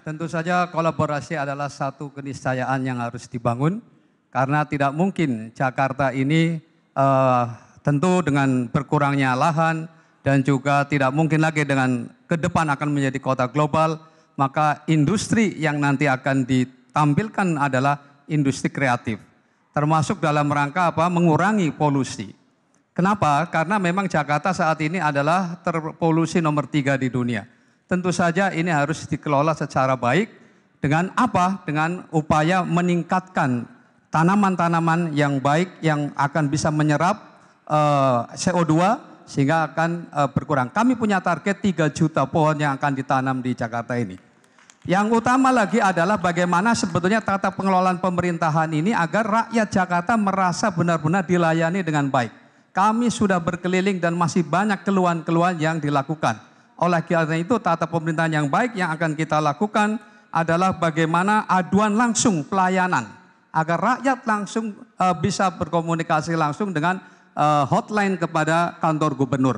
tentu saja kolaborasi adalah satu keniscayaan yang harus dibangun karena tidak mungkin Jakarta ini uh, tentu dengan berkurangnya lahan dan juga tidak mungkin lagi dengan ke depan akan menjadi kota global, maka industri yang nanti akan ditampilkan adalah industri kreatif. Termasuk dalam rangka apa? mengurangi polusi. Kenapa? Karena memang Jakarta saat ini adalah terpolusi nomor tiga di dunia tentu saja ini harus dikelola secara baik dengan apa? Dengan upaya meningkatkan tanaman-tanaman yang baik yang akan bisa menyerap eh, CO2 sehingga akan eh, berkurang. Kami punya target 3 juta pohon yang akan ditanam di Jakarta ini. Yang utama lagi adalah bagaimana sebetulnya tata pengelolaan pemerintahan ini agar rakyat Jakarta merasa benar-benar dilayani dengan baik. Kami sudah berkeliling dan masih banyak keluhan-keluhan yang dilakukan. Oleh karena itu, tata pemerintahan yang baik yang akan kita lakukan adalah bagaimana aduan langsung pelayanan agar rakyat langsung e, bisa berkomunikasi langsung dengan e, hotline kepada kantor gubernur.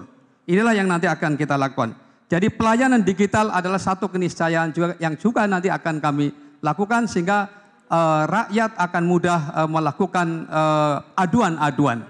Inilah yang nanti akan kita lakukan. Jadi pelayanan digital adalah satu keniscayaan juga yang juga nanti akan kami lakukan sehingga e, rakyat akan mudah e, melakukan e, aduan-aduan.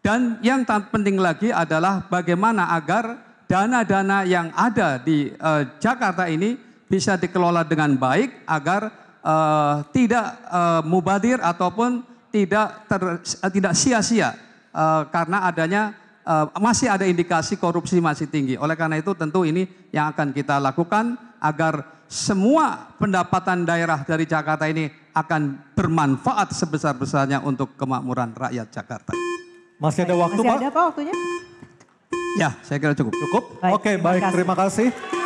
Dan yang penting lagi adalah bagaimana agar dana-dana yang ada di uh, Jakarta ini bisa dikelola dengan baik agar uh, tidak uh, mubadir ataupun tidak ter, uh, tidak sia-sia uh, karena adanya uh, masih ada indikasi korupsi masih tinggi. Oleh karena itu tentu ini yang akan kita lakukan agar semua pendapatan daerah dari Jakarta ini akan bermanfaat sebesar-besarnya untuk kemakmuran rakyat Jakarta. Masih ada waktu, masih Pak? Masih ada, Pak, waktunya. Ya, saya kira cukup. Cukup? Baik, Oke, baik. Terima kasih. Terima kasih.